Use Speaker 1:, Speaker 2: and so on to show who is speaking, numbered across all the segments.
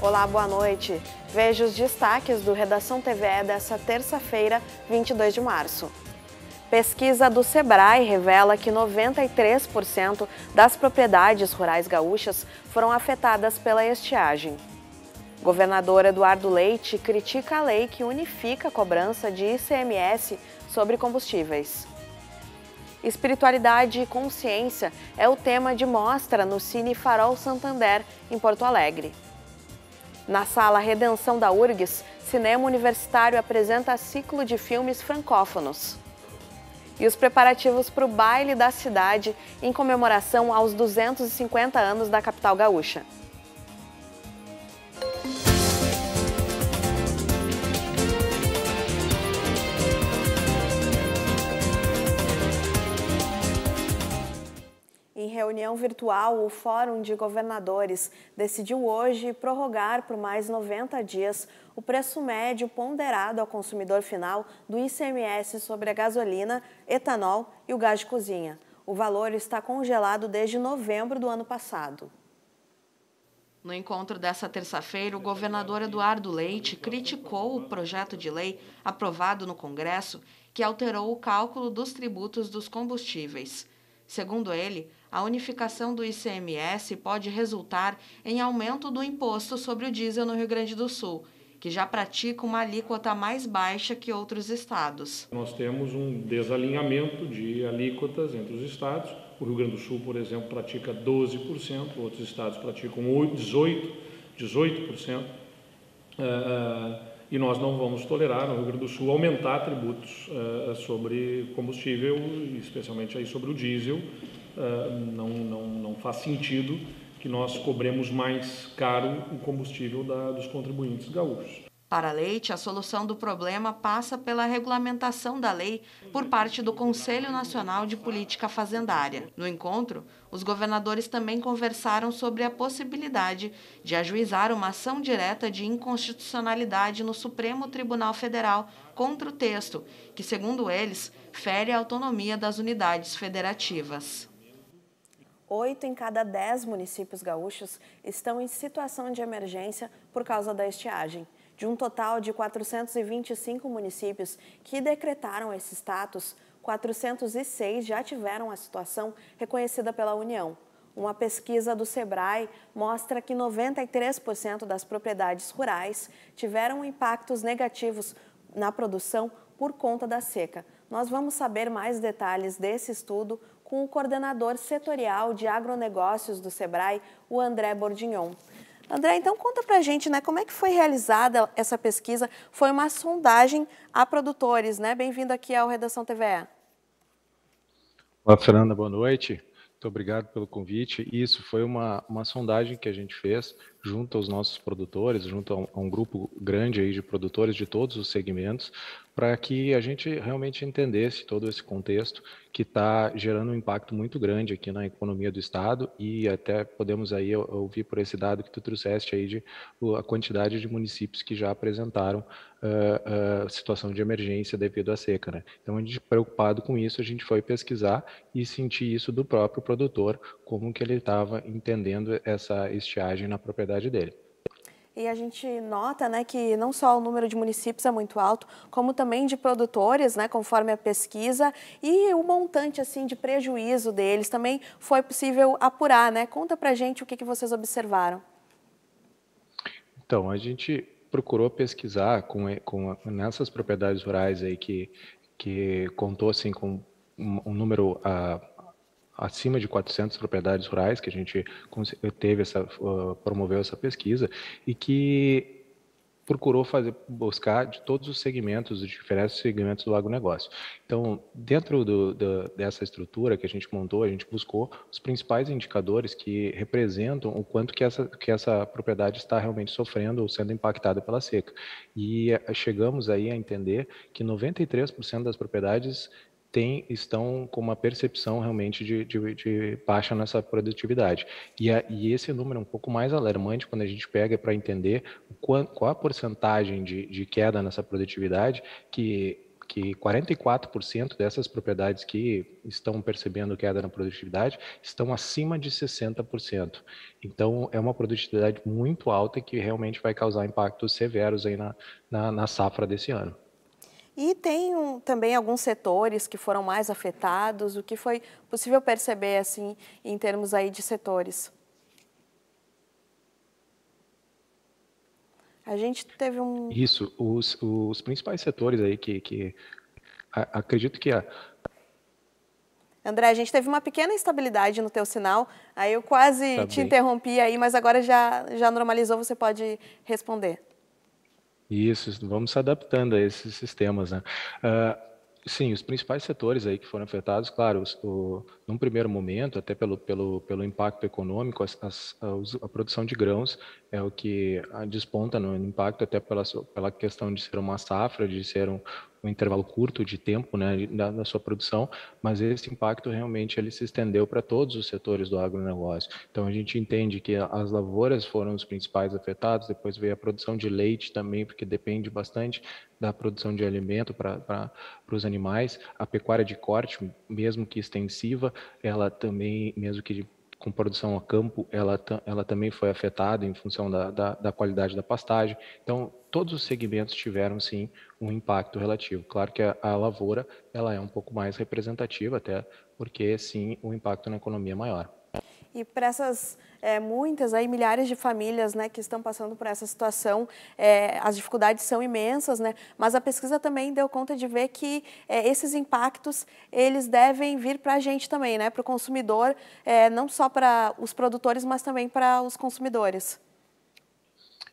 Speaker 1: Olá, boa noite. Veja os destaques do Redação TVE dessa terça-feira, 22 de março. Pesquisa do Sebrae revela que 93% das propriedades rurais gaúchas foram afetadas pela estiagem. Governador Eduardo Leite critica a lei que unifica a cobrança de ICMS sobre combustíveis. Espiritualidade e consciência é o tema de mostra no Cine Farol Santander, em Porto Alegre. Na sala Redenção da URGS, Cinema Universitário apresenta ciclo de filmes francófonos. E os preparativos para o baile da cidade em comemoração aos 250 anos da capital gaúcha. reunião virtual, o Fórum de Governadores decidiu hoje prorrogar por mais 90 dias o preço médio ponderado ao consumidor final do ICMS sobre a gasolina, etanol e o gás de cozinha. O valor está congelado desde novembro do ano passado. No encontro dessa terça-feira, o governador Eduardo Leite criticou o projeto de lei aprovado no Congresso que alterou o cálculo dos tributos dos combustíveis. Segundo ele, a unificação do ICMS pode resultar em aumento do imposto sobre o diesel no Rio Grande do Sul, que já pratica uma alíquota mais baixa que outros estados.
Speaker 2: Nós temos um desalinhamento de alíquotas entre os estados. O Rio Grande do Sul, por exemplo, pratica 12%, outros estados praticam 18%, 18%. Eh, eh, e nós não vamos tolerar, no Rio Grande do Sul, aumentar tributos eh, sobre combustível, especialmente aí sobre o diesel, ah, não, não, não faz sentido que nós cobremos mais caro o combustível da, dos contribuintes gaúchos.
Speaker 1: Para Leite, a solução do problema passa pela regulamentação da lei por parte do Conselho Nacional de Política Fazendária. No encontro, os governadores também conversaram sobre a possibilidade de ajuizar uma ação direta de inconstitucionalidade no Supremo Tribunal Federal contra o texto, que, segundo eles, fere a autonomia das unidades federativas oito em cada dez municípios gaúchos estão em situação de emergência por causa da estiagem. De um total de 425 municípios que decretaram esse status, 406 já tiveram a situação reconhecida pela União. Uma pesquisa do Sebrae mostra que 93% das propriedades rurais tiveram impactos negativos na produção por conta da seca. Nós vamos saber mais detalhes desse estudo com o coordenador setorial de agronegócios do SEBRAE, o André Bordignon. André, então conta pra gente, né, como é que foi realizada essa pesquisa? Foi uma sondagem a produtores, né? Bem-vindo aqui ao Redação TVE.
Speaker 2: Olá, Fernanda, boa noite. Muito obrigado pelo convite. Isso foi uma, uma sondagem que a gente fez junto aos nossos produtores, junto a um, a um grupo grande aí de produtores de todos os segmentos, para que a gente realmente entendesse todo esse contexto que está gerando um impacto muito grande aqui na economia do Estado e até podemos aí ouvir por esse dado que tu trouxeste aí de a quantidade de municípios que já apresentaram uh, situação de emergência devido à seca. Né? Então, a gente preocupado com isso, a gente foi pesquisar e sentir isso do próprio produtor, como que ele estava entendendo essa estiagem na propriedade dele.
Speaker 1: E a gente nota né, que não só o número de municípios é muito alto, como também de produtores, né, conforme a pesquisa, e o montante assim de prejuízo deles também foi possível apurar. Né? Conta para gente o que, que vocês observaram.
Speaker 2: Então, a gente procurou pesquisar com, com nessas propriedades rurais aí que, que contou assim com um, um número a, ah, acima de 400 propriedades rurais que a gente teve essa ah, promoveu essa pesquisa e que procurou fazer, buscar de todos os segmentos, os diferentes segmentos do agronegócio. Então, dentro do, do, dessa estrutura que a gente montou, a gente buscou os principais indicadores que representam o quanto que essa, que essa propriedade está realmente sofrendo ou sendo impactada pela seca. E eh, chegamos aí a entender que 93% das propriedades tem, estão com uma percepção realmente de, de, de baixa nessa produtividade. E, a, e, esse número é um pouco mais alarmante quando a gente pega para entender qual, qual, a porcentagem de, de queda nessa produtividade que que 44% dessas propriedades que estão percebendo queda na produtividade estão acima de 60%. Então, é uma produtividade muito alta que realmente vai causar impactos severos aí na, na, na safra desse ano.
Speaker 1: E tem um, também alguns setores que foram mais afetados, o que foi possível perceber assim em termos aí de setores? A gente teve um.
Speaker 2: Isso, os, os principais setores aí que, que a, acredito que a,
Speaker 1: André, a gente teve uma pequena instabilidade no teu sinal, aí eu quase tá te bem. interrompi aí, mas agora já, já normalizou, você pode responder.
Speaker 2: Isso, vamos se adaptando a esses sistemas, né? Uh, Sim, os principais setores aí que foram afetados, claro, os, o, num primeiro momento, até pelo, pelo, pelo impacto econômico, as, as, a, produção de grãos é o que ah, desponta no impacto, até pela, pela questão de ser uma safra, de ser um, um intervalo curto de tempo né, da, sua produção, mas esse impacto realmente ele se estendeu para todos os setores do agronegócio. Então a gente entende que as lavouras foram os principais afetados, depois veio a produção de leite também, porque depende bastante da produção de alimento para os animais, a pecuária de corte, mesmo que extensiva, ela também, mesmo que com produção a campo, ela, ela também foi afetada em função da, da, da, qualidade da pastagem. Então, todos os segmentos tiveram, sim, um impacto relativo. Claro que a, a lavoura ela é um pouco mais representativa até, porque, sim, o impacto na economia é maior.
Speaker 1: E para essas é, muitas, aí, milhares de famílias né, que estão passando por essa situação, é, as dificuldades são imensas, né? mas a pesquisa também deu conta de ver que é, esses impactos eles devem vir para a gente também, né, para o consumidor, não só para os produtores, mas também para os consumidores.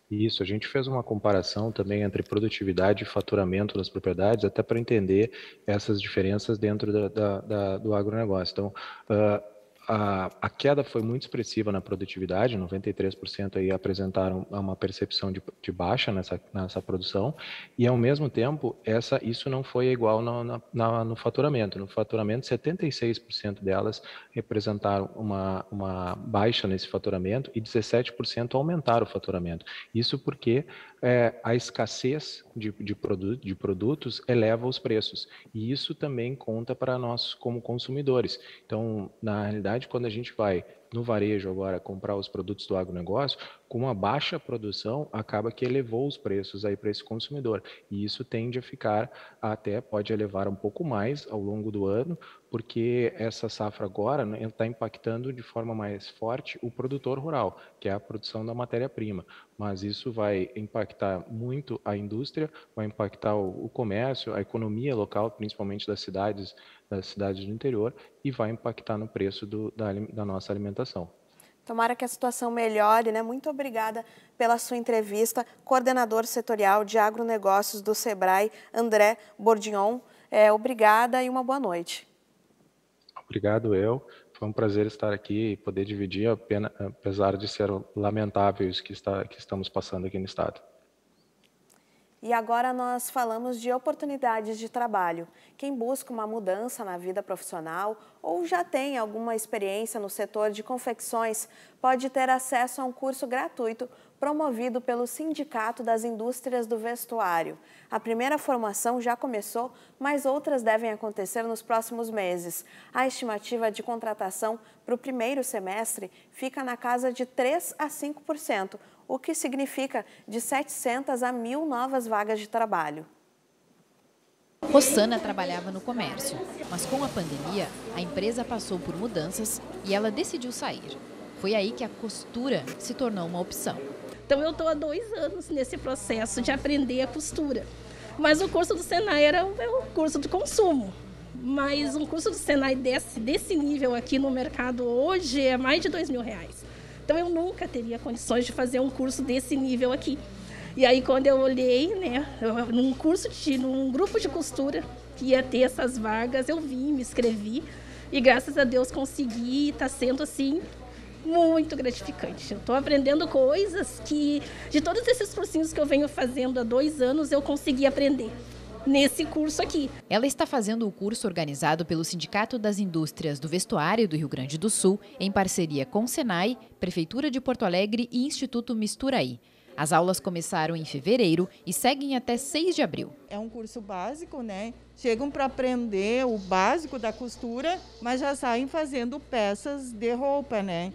Speaker 2: Isso, a gente fez uma comparação também entre produtividade e faturamento das propriedades, até para entender essas diferenças dentro da, da, da, do agronegócio. Então, uh, a, a, queda foi muito expressiva na produtividade, 93% aí apresentaram uma percepção de, de, baixa nessa, nessa produção, e ao mesmo tempo, essa, isso não foi igual no, na, na, no faturamento. No faturamento, 76% delas representaram uma, uma baixa nesse faturamento e 17% aumentaram o faturamento. Isso porque é, a escassez de, de, produ de produtos eleva os preços, e isso também conta para nós como consumidores. Então, na realidade, verdade, quando a gente vai no varejo agora comprar os produtos do agronegócio, com uma baixa produção, acaba que elevou os preços aí para esse consumidor. E isso tende a ficar até pode elevar um pouco mais ao longo do ano, porque essa safra agora está né, impactando de forma mais forte o produtor rural, que é a produção da matéria-prima. Mas isso vai impactar muito a indústria, vai impactar o, o comércio, a economia local, principalmente das cidades, das cidades do interior, e vai impactar no preço do, da, da nossa alimentação.
Speaker 1: Tomara que a situação melhore, né? Muito obrigada pela sua entrevista, coordenador setorial de agronegócios do SEBRAE, André Bordignon. É, obrigada e uma boa noite.
Speaker 2: Obrigado, eu. Foi um prazer estar aqui e poder dividir, apesar de ser lamentável isso que, está, que estamos passando aqui no Estado.
Speaker 1: E agora nós falamos de oportunidades de trabalho. Quem busca uma mudança na vida profissional ou já tem alguma experiência no setor de confecções pode ter acesso a um curso gratuito promovido pelo Sindicato das Indústrias do Vestuário. A primeira formação já começou, mas outras devem acontecer nos próximos meses. A estimativa de contratação para o primeiro semestre fica na casa de 3 a 5%, o que significa de 700 a 1.000 novas vagas de trabalho.
Speaker 3: Rossana trabalhava no comércio, mas com a pandemia, a empresa passou por mudanças
Speaker 4: e ela decidiu sair. Foi aí que a costura se tornou uma opção. Então eu estou há dois anos nesse processo de aprender a costura. Mas o curso do Senai era é o curso de consumo. Mas um curso do Senai desse, desse nível aqui no mercado hoje é mais de dois mil reais. Então eu nunca teria condições de fazer um curso desse nível aqui. E aí quando eu olhei, né, num curso de, num grupo de costura que ia ter essas vagas, eu vim, me inscrevi e graças a Deus consegui. Está sendo assim muito gratificante. Eu estou aprendendo coisas que, de todos esses cursinhos que eu venho fazendo há dois anos, eu consegui aprender nesse curso aqui. Ela
Speaker 3: está fazendo o curso organizado pelo Sindicato das Indústrias do Vestuário do Rio Grande do Sul, em parceria com o Senai, Prefeitura de Porto Alegre e Instituto Misturaí. As aulas começaram em fevereiro e seguem até 6 de abril.
Speaker 5: É um curso básico, né? Chegam para aprender o básico da costura, mas já saem fazendo peças de roupa, né?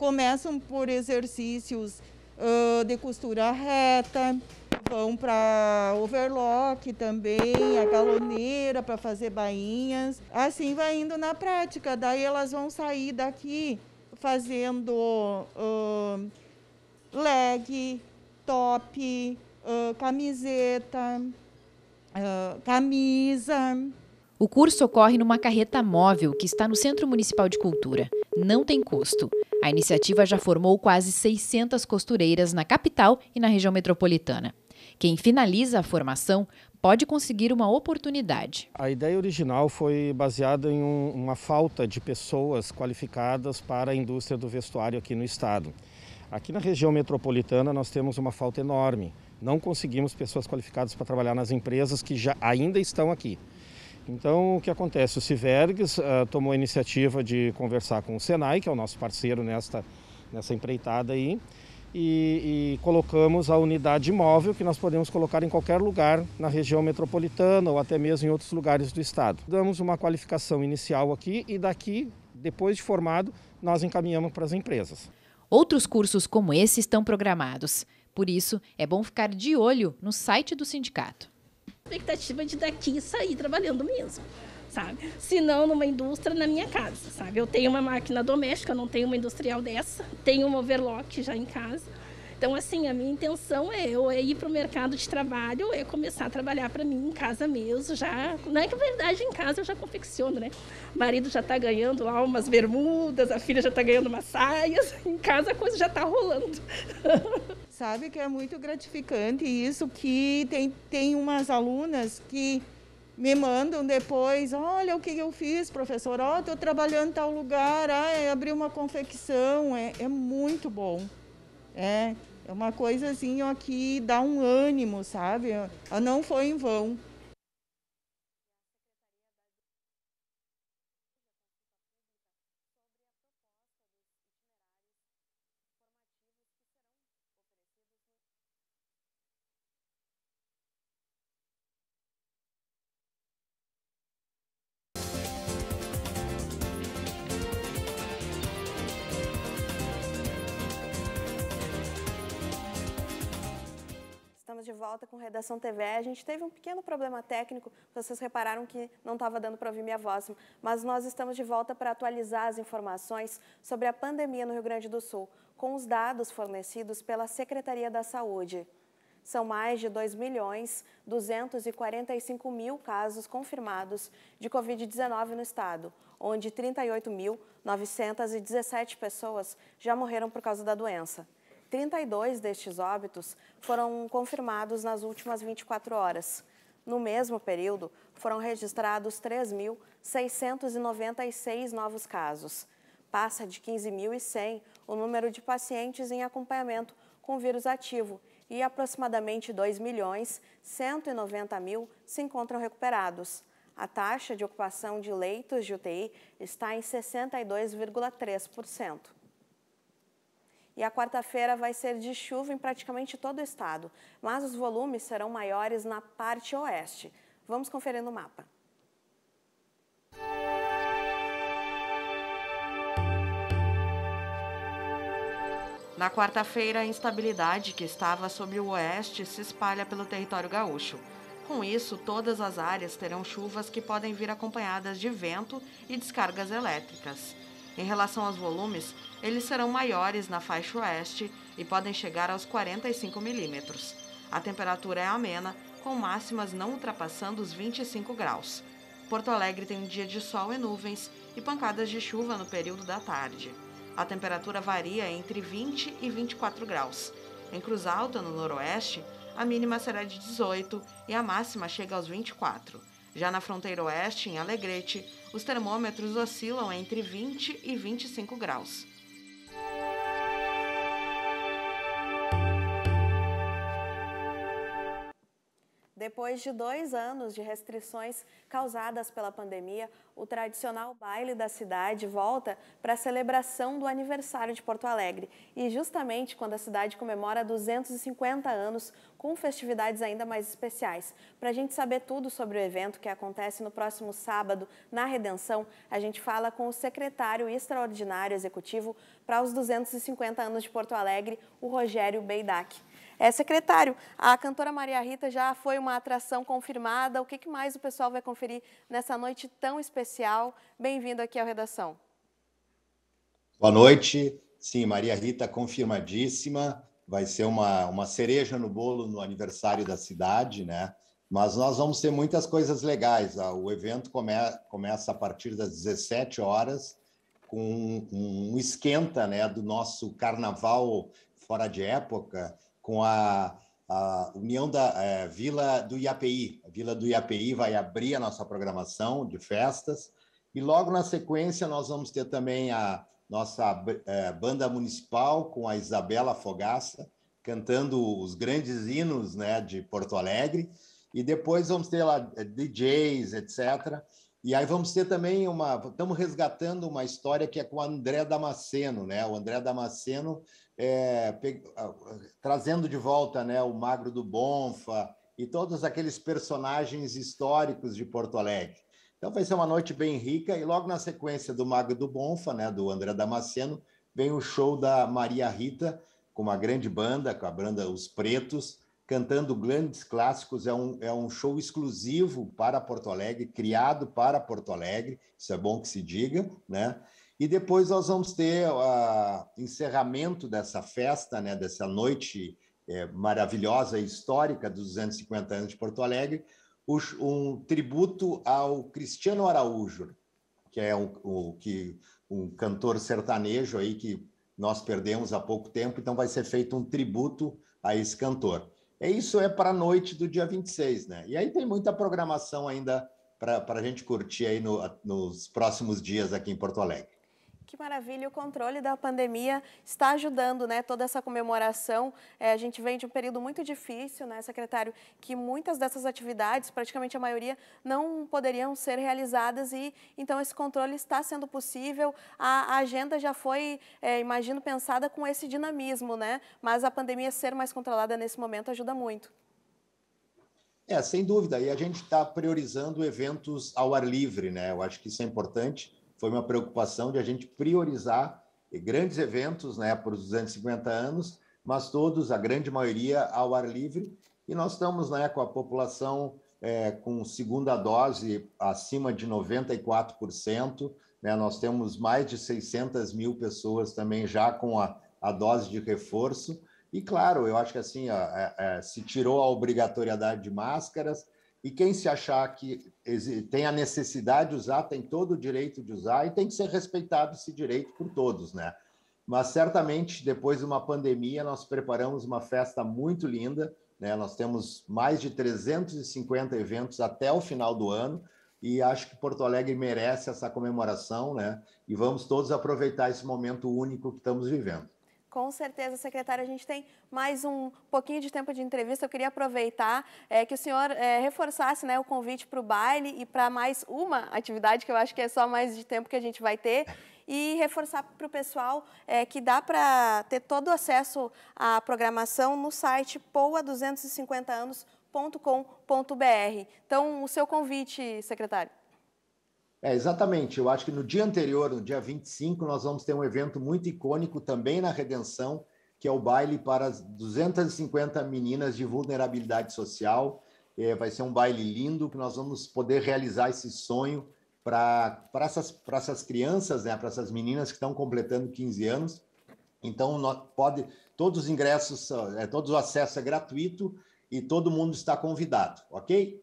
Speaker 5: começam por exercícios uh, de costura reta, vão para overlock também, a galoneira para fazer bainhas. Assim vai indo na prática. Daí elas vão sair daqui fazendo uh, leg, top, uh, camiseta, uh, camisa.
Speaker 3: O curso ocorre numa carreta móvel que está no Centro Municipal de Cultura. Não tem custo. A iniciativa já formou quase 600 costureiras na capital e na região metropolitana. Quem finaliza a formação pode conseguir uma oportunidade.
Speaker 6: A ideia original foi baseada em um, uma falta de pessoas qualificadas para a indústria do vestuário aqui no estado. Aqui na região metropolitana nós temos uma falta enorme. Não conseguimos pessoas qualificadas para trabalhar nas empresas que já ainda estão aqui. Então, o que acontece? O Civergues uh, ah, tomou a iniciativa de conversar com o Senai, que é o nosso parceiro nesta, nessa empreitada aí, e, e, colocamos a unidade móvel que nós podemos colocar em qualquer lugar na região metropolitana ou até mesmo em outros lugares do estado. Damos uma qualificação inicial aqui e daqui, depois
Speaker 3: de formado, nós encaminhamos para as empresas. Outros cursos como esse estão programados. Por isso, é bom ficar de olho no site do sindicato
Speaker 4: expectativa de daqui sair trabalhando mesmo sabe? Se não numa indústria na minha casa, sabe? Eu tenho uma máquina doméstica, não tenho uma industrial dessa, tenho uma overlock já em casa. Então, assim, a minha intenção é eu é ir para o mercado de trabalho, é começar a trabalhar para mim em casa mesmo, já. Não é que, na é verdade, em casa eu já confecciono, né? O marido já está ganhando lá umas
Speaker 5: bermudas, a filha já está ganhando umas saias, em casa a coisa já está rolando. Sabe que é muito gratificante isso, que tem, tem umas alunas que me mandam depois, olha o que eu fiz, professor, ó, oh, estou trabalhando em tal lugar, ah, é, abri uma confecção, é, é muito bom. É, é uma coisa assim ó, que dá um ânimo, sabe? Não foi em vão.
Speaker 1: de volta com Redação TV. A gente teve um pequeno problema técnico, vocês repararam que não estava dando para ouvir minha voz, mas nós estamos de volta para atualizar as informações sobre a pandemia no Rio Grande do Sul, com os dados fornecidos pela Secretaria da Saúde. São mais de 2 milhões 245 mil casos confirmados de Covid-19 no estado, onde 38.917 pessoas já morreram por causa da doença. 32 destes óbitos foram confirmados nas últimas 24 horas. No mesmo período, foram registrados 3.696 novos casos. Passa de 15.100 o número de pacientes em acompanhamento com vírus ativo e aproximadamente 2.190.000 milhões mil se encontram recuperados. A taxa de ocupação de leitos de UTI está em 62,3% e a quarta-feira vai ser de chuva em praticamente todo o estado, mas os volumes serão maiores na parte oeste. Vamos conferir no mapa. Na quarta-feira, a instabilidade que estava sobre o oeste se espalha pelo território gaúcho. Com isso, todas as áreas terão chuvas que podem vir acompanhadas de vento e descargas elétricas. Em relação aos volumes, eles serão maiores na faixa oeste e podem chegar aos 45 milímetros. A temperatura é amena, com máximas não ultrapassando os 25 graus. Porto Alegre tem um dia de sol e nuvens e pancadas de chuva no período da tarde. A temperatura varia entre 20 e 24 graus. Em Cruz Alta, no noroeste, a mínima será de 18 e a máxima chega aos 24. Já na fronteira oeste, em Alegrete, os termômetros oscilam entre 20 e 25 graus. Depois de dois anos de restrições causadas pela pandemia, o tradicional baile da cidade volta para a celebração do aniversário de Porto Alegre. E justamente quando a cidade comemora 250 anos, com festividades ainda mais especiais. Para a gente saber tudo sobre o evento que acontece no próximo sábado, na Redenção, a gente fala com o secretário extraordinário executivo para os 250 anos de Porto Alegre, o Rogério Beidac. É, secretário, a cantora Maria Rita já foi uma atração confirmada. O que, que mais o pessoal vai conferir nessa noite tão especial? Bem-vindo aqui ao Redação.
Speaker 6: Boa noite. Sim, Maria Rita confirmadíssima. Vai ser uma, uma cereja no bolo no aniversário da cidade, né? Mas nós vamos ter muitas coisas legais. Ah, o evento come, começa a partir das 17 horas com um, um esquenta né, do nosso carnaval fora de época, com a, a União da é, Vila do IAPI. A Vila do IAPI vai abrir a nossa programação de festas. E logo na sequência, nós vamos ter também a nossa é, banda municipal com a Isabela Fogaça, cantando os grandes hinos né, de Porto Alegre. E depois vamos ter lá é, DJs, etc. E aí vamos ter também uma. Estamos resgatando uma história que é com o André Damasceno, né? O André Damasceno é, trazendo de volta né, o Magro do Bonfa e todos aqueles personagens históricos de Porto Alegre. Então vai ser uma noite bem rica e logo na sequência do Magro do Bonfa, né, do André Damasceno, vem o show da Maria Rita com uma grande banda, com a banda Os Pretos, cantando grandes clássicos. É um, é um show exclusivo para Porto Alegre, criado para Porto Alegre, isso é bom que se diga, né? E depois nós vamos ter o ah, encerramento dessa festa, né, dessa noite é, maravilhosa e histórica dos 250 anos de Porto Alegre, um tributo ao Cristiano Araújo, que é um, que, um cantor sertanejo aí que nós perdemos há pouco tempo, então vai ser feito um tributo a esse cantor. É isso é para a noite do dia 26, né? E aí tem muita programação ainda para a gente curtir aí no, nos próximos dias aqui em Porto Alegre.
Speaker 1: Que maravilha, o controle da pandemia está ajudando, né, toda essa comemoração. É, a gente vem de um período muito difícil, né, secretário, que muitas dessas atividades, praticamente a maioria, não poderiam ser realizadas e então esse controle está sendo possível. A, a agenda já foi, é, imagino, pensada com esse dinamismo, né, mas a pandemia ser mais controlada nesse momento ajuda muito.
Speaker 6: É, sem dúvida, e a gente está priorizando eventos ao ar livre, né, eu acho que isso é importante, foi uma preocupação de a gente priorizar grandes eventos né, para os 250 anos, mas todos, a grande maioria, ao ar livre. E nós estamos né, com a população é, com segunda dose acima de 94%. Né, nós temos mais de 600 mil pessoas também já com a, a dose de reforço. E claro, eu acho que assim ó, é, é, se tirou a obrigatoriedade de máscaras, e quem se achar que tem a necessidade de usar, tem todo o direito de usar e tem que ser respeitado esse direito por todos, né? Mas certamente, depois de uma pandemia, nós preparamos uma festa muito linda, né? Nós temos mais de 350 eventos até o final do ano e acho que Porto Alegre merece essa comemoração, né? E vamos todos aproveitar esse momento único que estamos vivendo.
Speaker 1: Com certeza, secretária, a gente tem mais um pouquinho de tempo de entrevista. Eu queria aproveitar é, que o senhor é, reforçasse né, o convite para o baile e para mais uma atividade, que eu acho que é só mais de tempo que a gente vai ter. E reforçar para o pessoal é, que dá para ter todo o acesso à programação no site poa250anos.com.br. Então, o seu convite, secretário.
Speaker 6: É, exatamente. Eu acho que no dia anterior, no dia 25, nós vamos ter um evento muito icônico também na Redenção, que é o baile para as 250 meninas de vulnerabilidade social. É, vai ser um baile lindo que nós vamos poder realizar esse sonho para essas, essas crianças, né, para essas meninas que estão completando 15 anos. Então, pode, todos os ingressos, é, todo o acesso é gratuito e todo mundo está convidado, ok?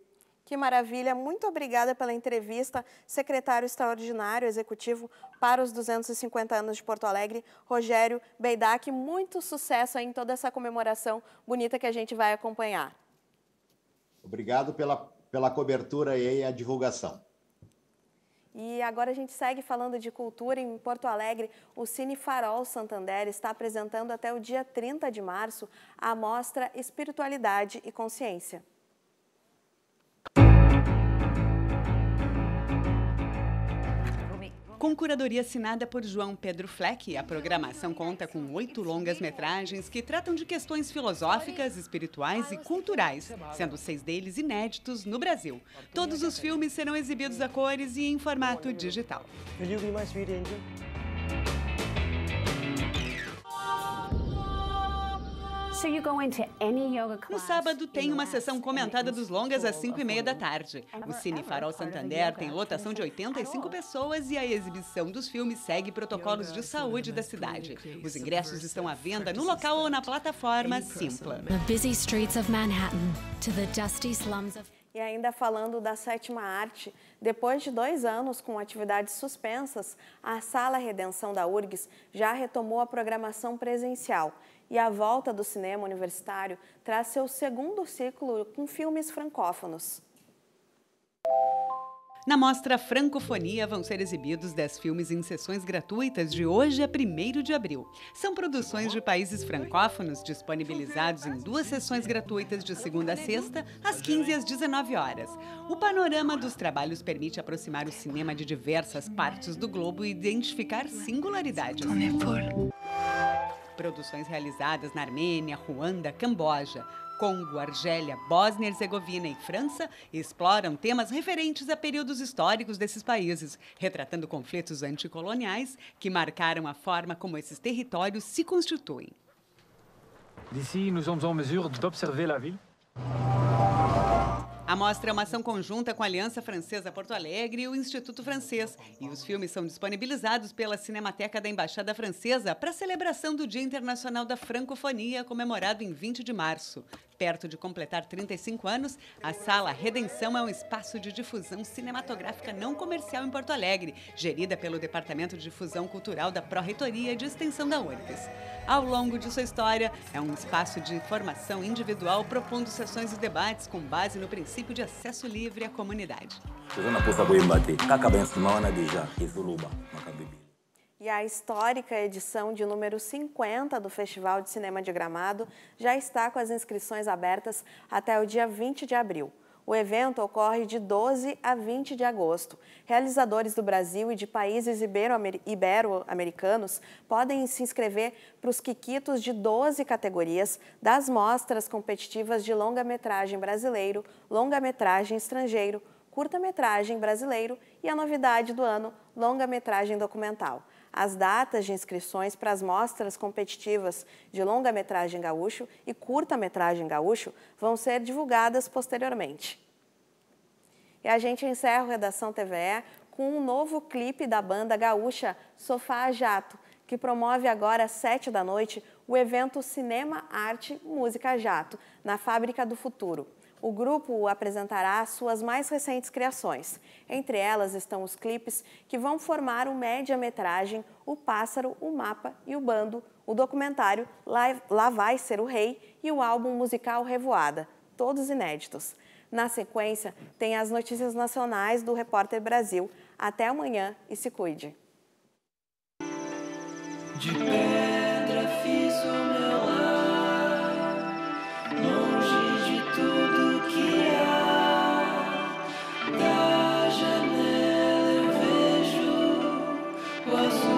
Speaker 1: Que maravilha. Muito obrigada pela entrevista, secretário extraordinário executivo para os 250 anos de Porto Alegre, Rogério Beidac. Muito sucesso em toda essa comemoração bonita que a gente vai acompanhar.
Speaker 6: Obrigado pela, pela cobertura e a divulgação.
Speaker 1: E agora a gente segue falando de cultura em Porto Alegre. O Cine Farol Santander está apresentando até o dia 30 de março a mostra Espiritualidade e Consciência.
Speaker 7: Com curadoria assinada por João Pedro Fleck, a programação conta com oito longas-metragens que tratam de questões filosóficas, espirituais e culturais, sendo seis deles inéditos no Brasil. Todos os filmes serão exibidos a cores e em formato digital. No sábado tem uma sessão comentada dos longas às 5 e meia da tarde. O Cine Farol Santander tem lotação de 85 pessoas e a exibição dos filmes segue protocolos de saúde da cidade. Os ingressos estão à venda no local ou na plataforma Simpla. E ainda
Speaker 1: falando da sétima arte, depois de dois anos com atividades suspensas, a Sala Redenção da URGS já retomou a programação presencial e a volta do cinema universitário traz seu segundo ciclo com filmes francófonos.
Speaker 7: Na mostra Francofonia vão ser exibidos 10 filmes em sessões gratuitas de hoje a 1 de abril. São produções de países francófonos disponibilizados em duas sessões gratuitas de segunda a sexta, às 15 e às 19 horas. O panorama dos trabalhos permite aproximar o cinema de diversas partes do globo e identificar singularidades. Produções realizadas na Armênia, Ruanda, Camboja, Congo, Argélia, Bósnia e Herzegovina e França exploram temas referentes a períodos históricos desses países, retratando conflitos anticoloniais que marcaram a forma como esses territórios se constituem.
Speaker 6: D'ici, nous sommes en mesure d'observer la ville.
Speaker 7: A mostra é uma ação conjunta com a Aliança Francesa Porto Alegre e o Instituto Francês, e os filmes são disponibilizados pela Cinemateca da Embaixada Francesa para a celebração do Dia Internacional da Francofonia, comemorado em 20 de março. Perto de completar 35 anos, a Sala Redenção é um espaço de difusão cinematográfica não comercial em Porto Alegre, gerida pelo Departamento de Difusão Cultural da Pró-Reitoria de Extensão da URGS. Ao longo de sua história, é um espaço de formação individual propondo sessões e debates com base no princípio de acesso livre à comunidade. E a
Speaker 1: histórica edição de número 50 do Festival de Cinema de Gramado já está com as inscrições abertas até o dia 20 de abril. O evento ocorre de 12 a 20 de agosto. Realizadores do Brasil e de países ibero-americanos podem se inscrever para os quiquitos de 12 categorias das mostras competitivas de longa-metragem brasileiro, longa-metragem estrangeiro, curta-metragem brasileiro e a novidade do ano, longa-metragem documental as datas de inscrições para as mostras competitivas de longa-metragem gaúcho e curta-metragem gaúcho vão ser divulgadas posteriormente. E a gente encerra o Redação TVE com um novo clipe da banda gaúcha Sofá Jato, que promove agora às 7 da noite o evento Cinema, Arte, Música Jato, na Fábrica do Futuro. O grupo apresentará suas mais recentes criações. Entre elas estão os clipes que vão formar o média-metragem O Pássaro, o Mapa e o Bando, o documentário Lá Vai Ser o Rei e o álbum musical Revoada, todos inéditos. Na sequência, tem as notícias nacionais do Repórter Brasil. Até amanhã e se cuide.
Speaker 5: was